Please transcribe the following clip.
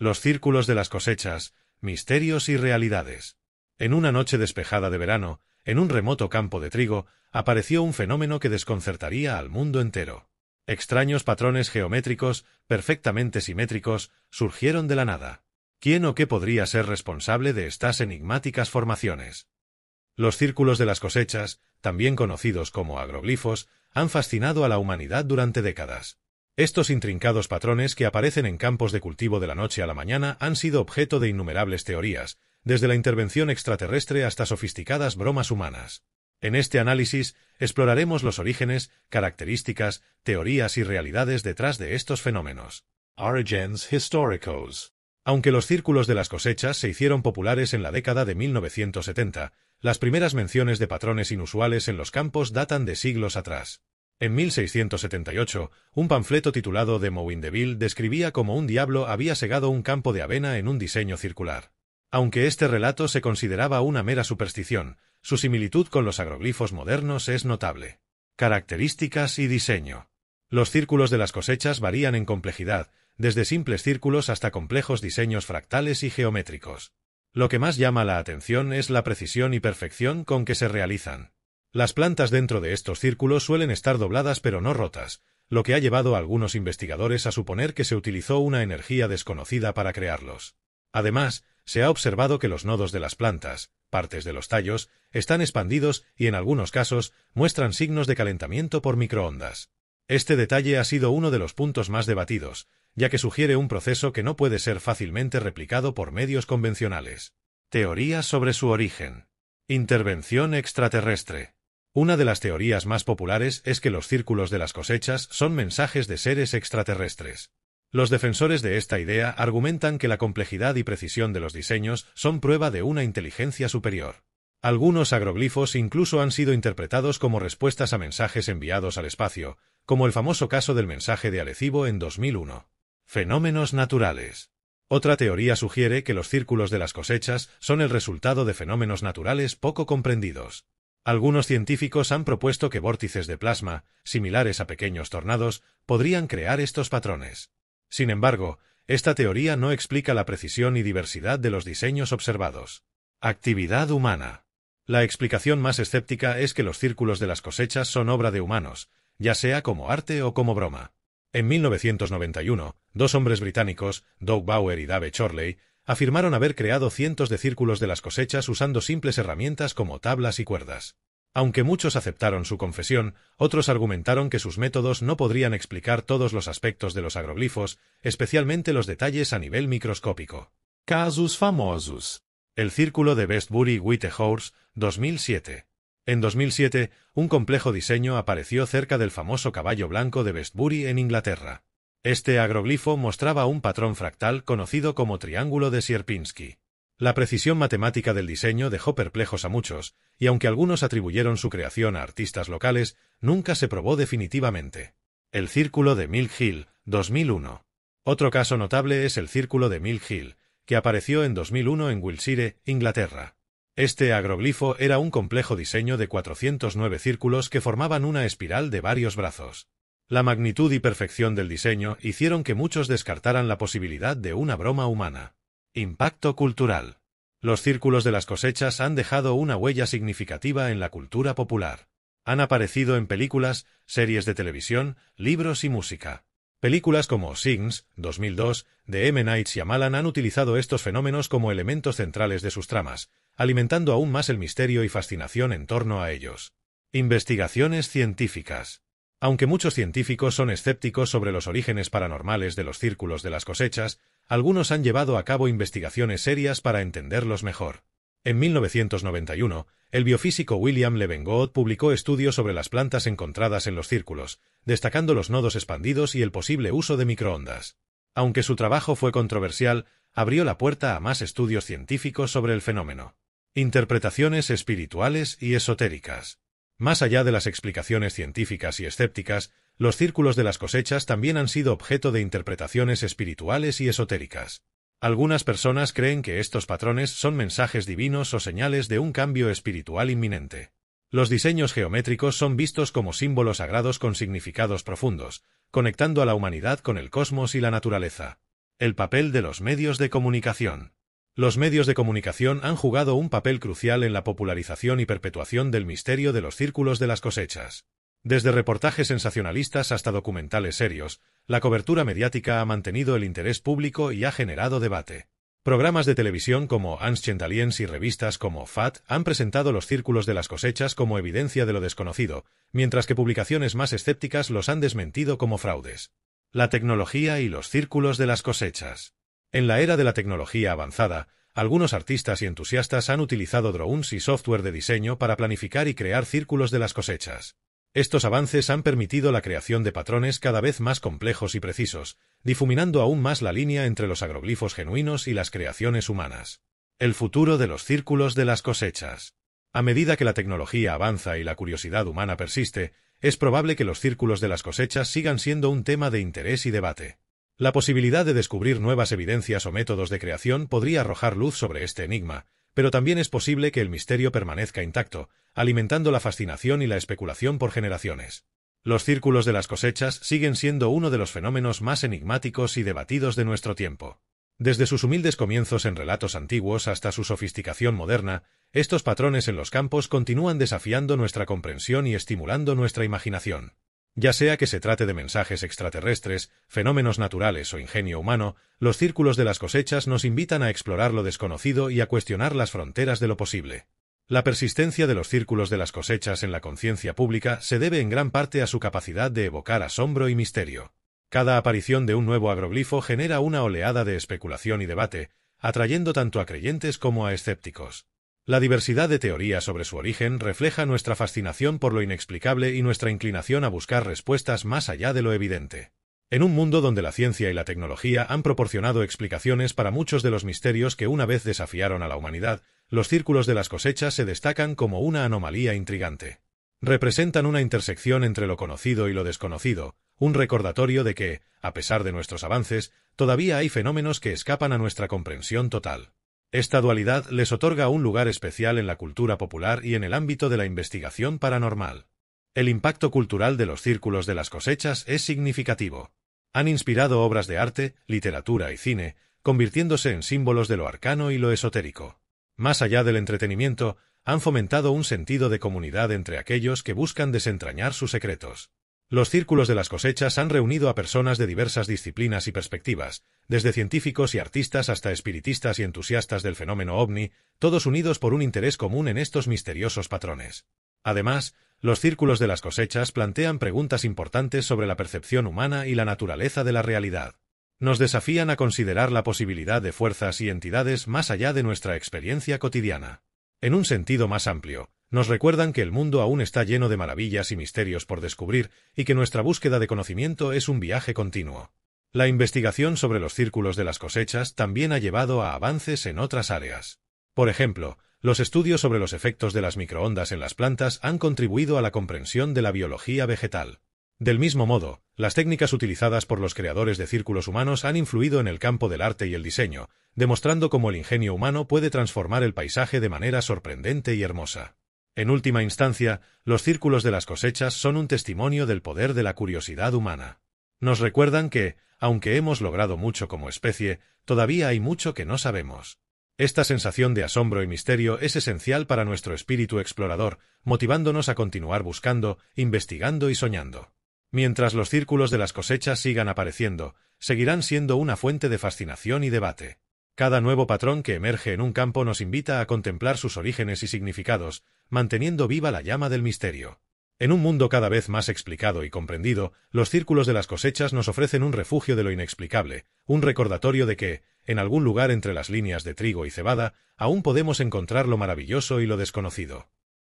Los círculos de las cosechas, misterios y realidades. En una noche despejada de verano, en un remoto campo de trigo, apareció un fenómeno que desconcertaría al mundo entero. Extraños patrones geométricos, perfectamente simétricos, surgieron de la nada. ¿Quién o qué podría ser responsable de estas enigmáticas formaciones? Los círculos de las cosechas, también conocidos como agroglifos, han fascinado a la humanidad durante décadas. Estos intrincados patrones que aparecen en campos de cultivo de la noche a la mañana han sido objeto de innumerables teorías, desde la intervención extraterrestre hasta sofisticadas bromas humanas. En este análisis exploraremos los orígenes, características, teorías y realidades detrás de estos fenómenos. Origins Históricos Aunque los círculos de las cosechas se hicieron populares en la década de 1970, las primeras menciones de patrones inusuales en los campos datan de siglos atrás. En 1678, un panfleto titulado de Mowindeville describía cómo un diablo había segado un campo de avena en un diseño circular. Aunque este relato se consideraba una mera superstición, su similitud con los agroglifos modernos es notable. Características y diseño. Los círculos de las cosechas varían en complejidad, desde simples círculos hasta complejos diseños fractales y geométricos. Lo que más llama la atención es la precisión y perfección con que se realizan. Las plantas dentro de estos círculos suelen estar dobladas pero no rotas, lo que ha llevado a algunos investigadores a suponer que se utilizó una energía desconocida para crearlos. Además, se ha observado que los nodos de las plantas, partes de los tallos, están expandidos y en algunos casos muestran signos de calentamiento por microondas. Este detalle ha sido uno de los puntos más debatidos, ya que sugiere un proceso que no puede ser fácilmente replicado por medios convencionales. Teorías sobre su origen. Intervención extraterrestre. Una de las teorías más populares es que los círculos de las cosechas son mensajes de seres extraterrestres. Los defensores de esta idea argumentan que la complejidad y precisión de los diseños son prueba de una inteligencia superior. Algunos agroglifos incluso han sido interpretados como respuestas a mensajes enviados al espacio, como el famoso caso del mensaje de Arecibo en 2001. Fenómenos naturales. Otra teoría sugiere que los círculos de las cosechas son el resultado de fenómenos naturales poco comprendidos. Algunos científicos han propuesto que vórtices de plasma, similares a pequeños tornados, podrían crear estos patrones. Sin embargo, esta teoría no explica la precisión y diversidad de los diseños observados. Actividad humana. La explicación más escéptica es que los círculos de las cosechas son obra de humanos, ya sea como arte o como broma. En 1991, dos hombres británicos, Doug Bauer y Dave Chorley, afirmaron haber creado cientos de círculos de las cosechas usando simples herramientas como tablas y cuerdas. Aunque muchos aceptaron su confesión, otros argumentaron que sus métodos no podrían explicar todos los aspectos de los agroglifos, especialmente los detalles a nivel microscópico. Casus famosus. El Círculo de Westbury Horse, 2007. En 2007, un complejo diseño apareció cerca del famoso caballo blanco de Westbury en Inglaterra. Este agroglifo mostraba un patrón fractal conocido como triángulo de Sierpinski. La precisión matemática del diseño dejó perplejos a muchos, y aunque algunos atribuyeron su creación a artistas locales, nunca se probó definitivamente. El Círculo de Mill Hill, 2001. Otro caso notable es el Círculo de Mill Hill, que apareció en 2001 en Wiltshire, Inglaterra. Este agroglifo era un complejo diseño de 409 círculos que formaban una espiral de varios brazos. La magnitud y perfección del diseño hicieron que muchos descartaran la posibilidad de una broma humana. Impacto cultural. Los círculos de las cosechas han dejado una huella significativa en la cultura popular. Han aparecido en películas, series de televisión, libros y música. Películas como Signs, 2002, de M. Night Shyamalan han utilizado estos fenómenos como elementos centrales de sus tramas, alimentando aún más el misterio y fascinación en torno a ellos. Investigaciones científicas. Aunque muchos científicos son escépticos sobre los orígenes paranormales de los círculos de las cosechas, algunos han llevado a cabo investigaciones serias para entenderlos mejor. En 1991, el biofísico William Levengood publicó estudios sobre las plantas encontradas en los círculos, destacando los nodos expandidos y el posible uso de microondas. Aunque su trabajo fue controversial, abrió la puerta a más estudios científicos sobre el fenómeno. Interpretaciones espirituales y esotéricas. Más allá de las explicaciones científicas y escépticas, los círculos de las cosechas también han sido objeto de interpretaciones espirituales y esotéricas. Algunas personas creen que estos patrones son mensajes divinos o señales de un cambio espiritual inminente. Los diseños geométricos son vistos como símbolos sagrados con significados profundos, conectando a la humanidad con el cosmos y la naturaleza. El papel de los medios de comunicación. Los medios de comunicación han jugado un papel crucial en la popularización y perpetuación del misterio de los círculos de las cosechas. Desde reportajes sensacionalistas hasta documentales serios, la cobertura mediática ha mantenido el interés público y ha generado debate. Programas de televisión como Ancient Aliens y revistas como FAT han presentado los círculos de las cosechas como evidencia de lo desconocido, mientras que publicaciones más escépticas los han desmentido como fraudes. La tecnología y los círculos de las cosechas. En la era de la tecnología avanzada, algunos artistas y entusiastas han utilizado drones y software de diseño para planificar y crear círculos de las cosechas. Estos avances han permitido la creación de patrones cada vez más complejos y precisos, difuminando aún más la línea entre los agroglifos genuinos y las creaciones humanas. El futuro de los círculos de las cosechas. A medida que la tecnología avanza y la curiosidad humana persiste, es probable que los círculos de las cosechas sigan siendo un tema de interés y debate. La posibilidad de descubrir nuevas evidencias o métodos de creación podría arrojar luz sobre este enigma, pero también es posible que el misterio permanezca intacto, alimentando la fascinación y la especulación por generaciones. Los círculos de las cosechas siguen siendo uno de los fenómenos más enigmáticos y debatidos de nuestro tiempo. Desde sus humildes comienzos en relatos antiguos hasta su sofisticación moderna, estos patrones en los campos continúan desafiando nuestra comprensión y estimulando nuestra imaginación. Ya sea que se trate de mensajes extraterrestres, fenómenos naturales o ingenio humano, los círculos de las cosechas nos invitan a explorar lo desconocido y a cuestionar las fronteras de lo posible. La persistencia de los círculos de las cosechas en la conciencia pública se debe en gran parte a su capacidad de evocar asombro y misterio. Cada aparición de un nuevo agroglifo genera una oleada de especulación y debate, atrayendo tanto a creyentes como a escépticos. La diversidad de teorías sobre su origen refleja nuestra fascinación por lo inexplicable y nuestra inclinación a buscar respuestas más allá de lo evidente. En un mundo donde la ciencia y la tecnología han proporcionado explicaciones para muchos de los misterios que una vez desafiaron a la humanidad, los círculos de las cosechas se destacan como una anomalía intrigante. Representan una intersección entre lo conocido y lo desconocido, un recordatorio de que, a pesar de nuestros avances, todavía hay fenómenos que escapan a nuestra comprensión total. Esta dualidad les otorga un lugar especial en la cultura popular y en el ámbito de la investigación paranormal. El impacto cultural de los círculos de las cosechas es significativo. Han inspirado obras de arte, literatura y cine, convirtiéndose en símbolos de lo arcano y lo esotérico. Más allá del entretenimiento, han fomentado un sentido de comunidad entre aquellos que buscan desentrañar sus secretos. Los círculos de las cosechas han reunido a personas de diversas disciplinas y perspectivas, desde científicos y artistas hasta espiritistas y entusiastas del fenómeno ovni, todos unidos por un interés común en estos misteriosos patrones. Además, los círculos de las cosechas plantean preguntas importantes sobre la percepción humana y la naturaleza de la realidad. Nos desafían a considerar la posibilidad de fuerzas y entidades más allá de nuestra experiencia cotidiana. En un sentido más amplio, nos recuerdan que el mundo aún está lleno de maravillas y misterios por descubrir y que nuestra búsqueda de conocimiento es un viaje continuo. La investigación sobre los círculos de las cosechas también ha llevado a avances en otras áreas. Por ejemplo, los estudios sobre los efectos de las microondas en las plantas han contribuido a la comprensión de la biología vegetal. Del mismo modo, las técnicas utilizadas por los creadores de círculos humanos han influido en el campo del arte y el diseño, demostrando cómo el ingenio humano puede transformar el paisaje de manera sorprendente y hermosa. En última instancia, los círculos de las cosechas son un testimonio del poder de la curiosidad humana. Nos recuerdan que, aunque hemos logrado mucho como especie, todavía hay mucho que no sabemos. Esta sensación de asombro y misterio es esencial para nuestro espíritu explorador, motivándonos a continuar buscando, investigando y soñando. Mientras los círculos de las cosechas sigan apareciendo, seguirán siendo una fuente de fascinación y debate. Cada nuevo patrón que emerge en un campo nos invita a contemplar sus orígenes y significados, manteniendo viva la llama del misterio. En un mundo cada vez más explicado y comprendido, los círculos de las cosechas nos ofrecen un refugio de lo inexplicable, un recordatorio de que, en algún lugar entre las líneas de trigo y cebada, aún podemos encontrar lo maravilloso y lo desconocido.